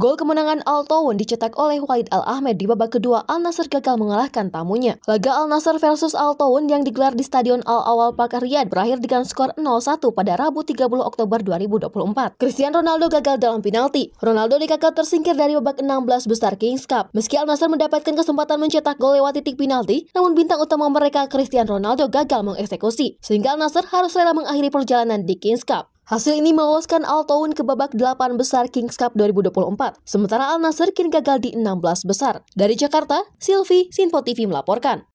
Gol kemenangan Al Tawun dicetak oleh Walid Al Ahmed di babak kedua Al Nasr gagal mengalahkan tamunya. Laga Al Nasr versus Al Tawun yang digelar di Stadion Al Awal Pakar Riyadh berakhir dengan skor 0-1 pada Rabu 30 Oktober 2024. Cristiano Ronaldo gagal dalam penalti. Ronaldo dikakal tersingkir dari babak 16 besar Kings Cup. Meski Al Nasr mendapatkan kesempatan mencetak gol lewat titik penalti, namun bintang utama mereka Cristiano Ronaldo gagal mengeksekusi, sehingga Al Nasr harus rela mengakhiri perjalanan di Kings Cup. Hasil ini meloloskan Al Town ke babak 8 besar Kings Cup 2024, sementara Al Nasr kini gagal di 16 besar. Dari Jakarta, Silvi Sinfo TV melaporkan.